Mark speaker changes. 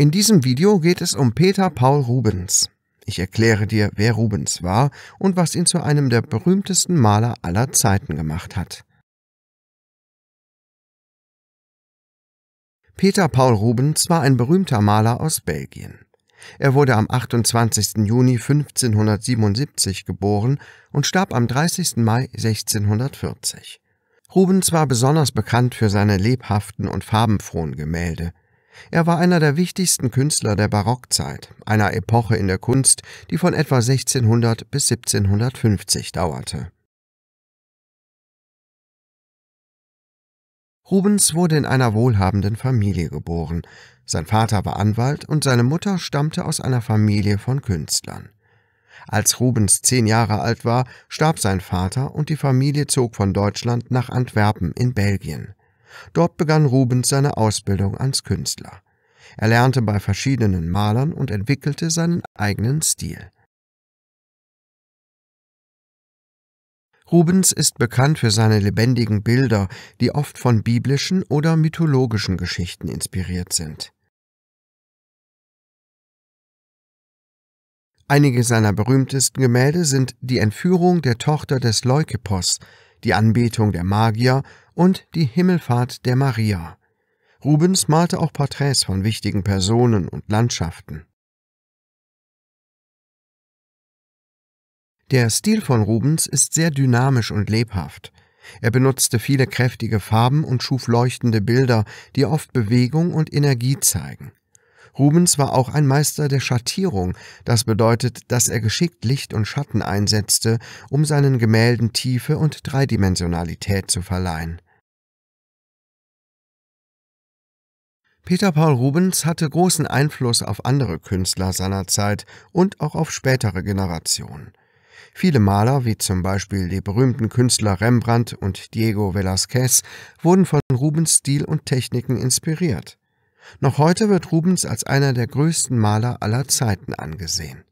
Speaker 1: In diesem Video geht es um Peter Paul Rubens. Ich erkläre dir, wer Rubens war und was ihn zu einem der berühmtesten Maler aller Zeiten gemacht hat. Peter Paul Rubens war ein berühmter Maler aus Belgien. Er wurde am 28. Juni 1577 geboren und starb am 30. Mai 1640. Rubens war besonders bekannt für seine lebhaften und farbenfrohen Gemälde. Er war einer der wichtigsten Künstler der Barockzeit, einer Epoche in der Kunst, die von etwa 1600 bis 1750 dauerte. Rubens wurde in einer wohlhabenden Familie geboren. Sein Vater war Anwalt und seine Mutter stammte aus einer Familie von Künstlern. Als Rubens zehn Jahre alt war, starb sein Vater und die Familie zog von Deutschland nach Antwerpen in Belgien. Dort begann Rubens seine Ausbildung als Künstler. Er lernte bei verschiedenen Malern und entwickelte seinen eigenen Stil. Rubens ist bekannt für seine lebendigen Bilder, die oft von biblischen oder mythologischen Geschichten inspiriert sind. Einige seiner berühmtesten Gemälde sind die Entführung der Tochter des Leukippos, die Anbetung der Magier und die Himmelfahrt der Maria. Rubens malte auch Porträts von wichtigen Personen und Landschaften. Der Stil von Rubens ist sehr dynamisch und lebhaft. Er benutzte viele kräftige Farben und schuf leuchtende Bilder, die oft Bewegung und Energie zeigen. Rubens war auch ein Meister der Schattierung, das bedeutet, dass er geschickt Licht und Schatten einsetzte, um seinen Gemälden Tiefe und Dreidimensionalität zu verleihen. Peter Paul Rubens hatte großen Einfluss auf andere Künstler seiner Zeit und auch auf spätere Generationen. Viele Maler, wie zum Beispiel die berühmten Künstler Rembrandt und Diego Velázquez, wurden von Rubens Stil und Techniken inspiriert. Noch heute wird Rubens als einer der größten Maler aller Zeiten angesehen.